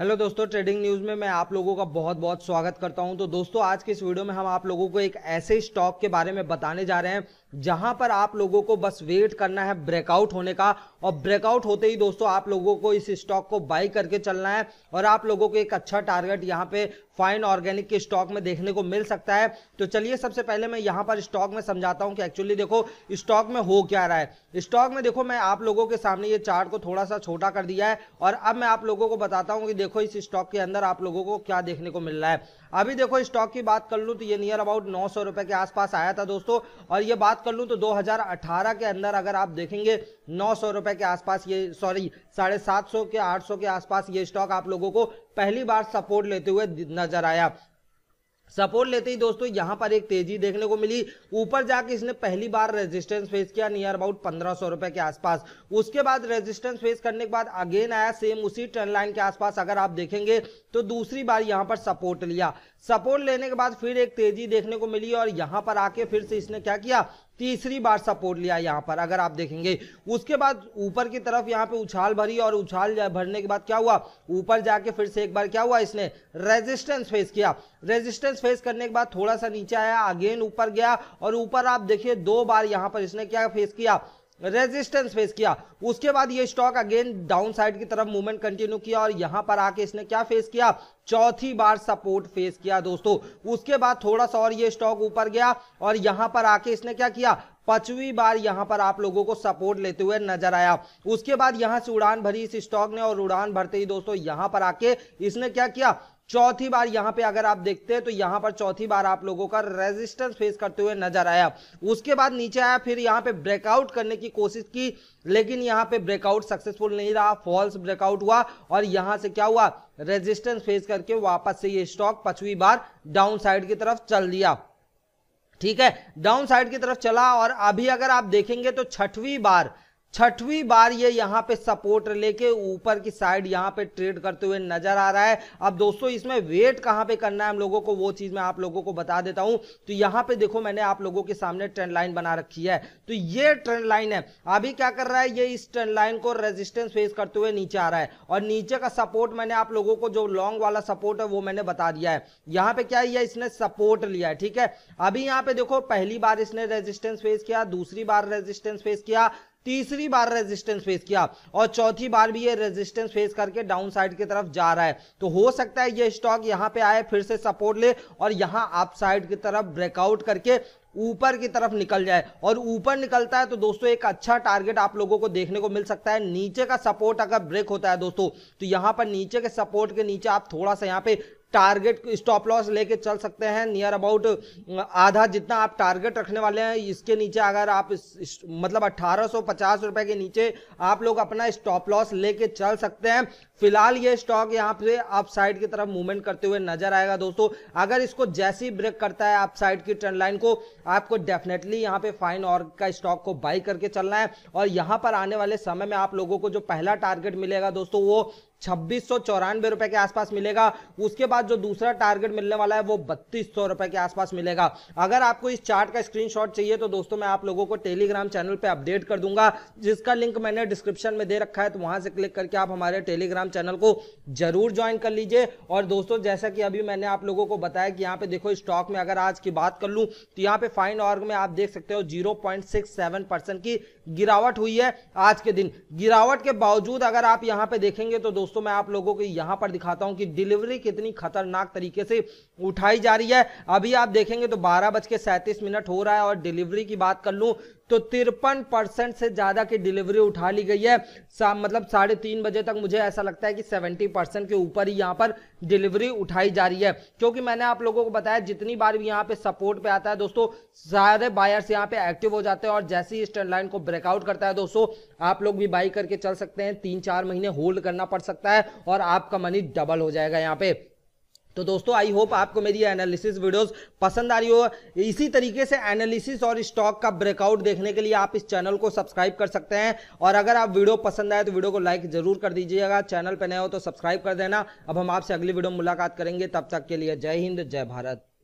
hello दोस्तों trading news में मैं आप लोगों का बहुत बहुत स्वागत करता हूं तो दोस्तों आज के इस वीडियो में हम आप लोगों को एक ऐसे स्टॉक के बारे में बताने जा रहे हैं जहां पर आप लोगों को बस वेट करना है ब्रेकआउट होने का और ब्रेकआउट होते ही दोस्तों आप लोगों को इस स्टॉक को बाई करके चलना है और आप लोगों को एक अच्छा टारगेट यहां पे फाइन ऑर्गेनिक के स्टॉक में देखने को मिल सकता है तो चलिए सबसे पहले मैं यहां पर स्टॉक में समझाता हूं कि एक्चुअली देखो स्टॉक में हो क्या रहा है स्टॉक में देखो मैं आप लोगों के सामने ये चार्ट को थोड़ा सा छोटा कर दिया है और अब मैं आप लोगों को बताता हूँ कि देखो इस स्टॉक के अंदर आप लोगों को क्या देखने को मिल रहा है अभी देखो स्टॉक की बात कर लूँ तो ये नियर अबाउट नौ के आसपास आया था दोस्तों और ये बात बात कर लूँ तो 2018 के अंदर अगर आप देखेंगे नौ सौ रुपए के आसपास ये सॉरी साढ़े सात सौ के आठ सौ के आसपास ये स्टॉक आप लोगों को पहली बार सपोर्ट लेते हुए नजर आया सपोर्ट लेते ही दोस्तों यहां पर एक तेजी देखने को मिली ऊपर जाके इसने पहली बार रेजिस्टेंस फेस किया नियर अबाउट पंद्रह सौ रुपए के आसपास उसके बाद रेजिस्टेंस फेस करने के बाद अगेन आया सेम उसी ट्रेंड लाइन के आसपास अगर आप देखेंगे तो दूसरी बार यहां पर सपोर्ट लिया सपोर्ट लेने के बाद फिर एक तेजी देखने को मिली और यहां पर आके फिर से इसने क्या किया तीसरी बार सपोर्ट लिया यहाँ पर अगर आप देखेंगे उसके बाद ऊपर की तरफ यहाँ पे उछाल भरी और उछाल भरने के बाद क्या हुआ ऊपर जाके फिर से एक बार क्या हुआ इसने रेजिस्टेंस फेस किया रेजिस्टेंस फेस करने के बाद थोड़ा सा नीचे आया अगेन ऊपर गया और ऊपर आप देखिए दो बार यहाँ पर इसने क्या फेस किया रेजिस्टेंस फेस किया उसके बाद ये स्टॉक अगेन डाउन साइड की तरफ मूवमेंट कंटिन्यू किया और यहां पर आके इसने क्या फेस किया चौथी बार सपोर्ट फेस किया दोस्तों उसके बाद थोड़ा सा और ये स्टॉक ऊपर गया और यहां पर आके इसने क्या किया पांचवी बार यहां पर आप लोगों को सपोर्ट लेते हुए नजर आया उसके बाद यहां से उड़ान भरी इस स्टॉक ने और उड़ान भरते ही दोस्तों यहां पर आके इसने क्या किया चौथी बार यहां पे अगर आप देखते हैं तो यहां पर चौथी बार आप लोगों का रेजिस्टेंस फेस करते हुए नजर आया उसके बाद नीचे आया फिर यहां पे ब्रेकआउट करने की कोशिश की लेकिन यहां पे ब्रेकआउट सक्सेसफुल नहीं रहा फॉल्स ब्रेकआउट हुआ और यहां से क्या हुआ रेजिस्टेंस फेस करके वापस से ये स्टॉक पांचवी बार डाउन साइड की तरफ चल दिया ठीक है डाउन साइड की तरफ चला और अभी अगर आप देखेंगे तो छठवीं बार छठवीं बार ये यहाँ पे सपोर्ट लेके ऊपर की साइड यहाँ पे ट्रेड करते हुए नजर आ रहा है अब दोस्तों इसमें वेट कहाँ पे करना है हम लोगों को वो चीज मैं आप लोगों को बता देता हूँ तो यहाँ पे देखो मैंने आप लोगों के सामने ट्रेंड लाइन बना रखी है तो ये ट्रेंड लाइन है अभी क्या कर रहा है ये इस ट्रेंड लाइन को रेजिस्टेंस फेस करते हुए नीचे आ रहा है और नीचे का सपोर्ट मैंने आप लोगों को जो लॉन्ग वाला सपोर्ट है वो मैंने बता दिया है यहाँ पे क्या है इसने सपोर्ट लिया है ठीक है अभी यहाँ पे देखो पहली बार इसने रेजिस्टेंस फेस किया दूसरी बार रेजिस्टेंस फेस किया तीसरी बार रेजिस्टेंस फेस किया और चौथी बार भी ये रेजिस्टेंस फेस करके डाउन साइड की तरफ जा रहा है तो हो सकता है ये स्टॉक यहां पे आए फिर से सपोर्ट ले और यहां आप साइड की तरफ ब्रेकआउट करके ऊपर की तरफ निकल जाए और ऊपर निकलता है तो दोस्तों एक अच्छा टारगेट आप लोगों को देखने को मिल सकता है नीचे का सपोर्ट अगर ब्रेक होता है दोस्तों तो यहां पर नीचे के सपोर्ट के नीचे आप थोड़ा सा यहां पे टारगेट स्टॉप लॉस लेके चल सकते हैं नियर अबाउट आधा जितना आप टारगेट रखने वाले हैं इसके नीचे अगर आप इस, इस, मतलब अट्ठारह रुपए के नीचे आप लोग अपना स्टॉप लॉस लेके चल सकते हैं फिलहाल ये स्टॉक यहाँ पे आप साइड की तरफ मूवमेंट करते हुए नजर आएगा दोस्तों अगर इसको जैसे ही ब्रेक करता है आप साइड की ट्रेंड लाइन को आपको डेफिनेटली यहाँ पे फाइन और का स्टॉक को बाई करके चलना है और यहाँ पर आने वाले समय में आप लोगों को जो पहला टारगेट मिलेगा दोस्तों वो छब्बीस सौ रुपए के आसपास मिलेगा उसके बाद जो दूसरा टारगेट मिलने वाला है वो बत्तीस सौ रुपए के आसपास मिलेगा अगर आपको इस चार्ट का स्क्रीनशॉट चाहिए तो दोस्तों मैं आप लोगों को टेलीग्राम चैनल पे अपडेट कर दूंगा जिसका लिंक मैंने डिस्क्रिप्शन में दे रखा है तो वहां से क्लिक करके आप हमारे टेलीग्राम चैनल को जरूर ज्वाइन कर लीजिए और दोस्तों जैसा कि अभी मैंने आप लोगों को बताया कि यहाँ पे देखो स्टॉक में अगर आज की बात कर लू तो यहाँ पे फाइन ऑर्ग में आप देख सकते हो जीरो की गिरावट हुई है आज के दिन गिरावट के बावजूद अगर आप यहाँ पे देखेंगे तो दोस्तों दोस्तों मैं आप लोगों को यहां पर दिखाता हूं कि डिलीवरी कितनी खतरनाक तरीके से उठाई जा रही है अभी आप देखेंगे तो बारह बज के सैंतीस मिनट हो रहा है और डिलीवरी की बात कर लूं तो तिरपन परसेंट से ज़्यादा की डिलीवरी उठा ली गई है सा, मतलब साढ़े तीन बजे तक मुझे ऐसा लगता है कि सेवेंटी परसेंट के ऊपर ही यहाँ पर डिलीवरी उठाई जा रही है क्योंकि मैंने आप लोगों को बताया जितनी बार भी यहाँ पे सपोर्ट पे आता है दोस्तों सारे बायर्स यहाँ पे एक्टिव हो जाते हैं और जैसे ही स्टैंड लाइन को ब्रेकआउट करता है दोस्तों आप लोग भी बाई करके चल सकते हैं तीन चार महीने होल्ड करना पड़ सकता है और आपका मनी डबल हो जाएगा यहाँ पे तो दोस्तों आई होप आपको मेरी एनालिसिस वीडियोस पसंद आ रही हो इसी तरीके से एनालिसिस और स्टॉक का ब्रेकआउट देखने के लिए आप इस चैनल को सब्सक्राइब कर सकते हैं और अगर आप वीडियो पसंद आए तो वीडियो को लाइक जरूर कर दीजिएगा चैनल पर नए हो तो सब्सक्राइब कर देना अब हम आपसे अगली वीडियो में मुलाकात करेंगे तब तक के लिए जय हिंद जय भारत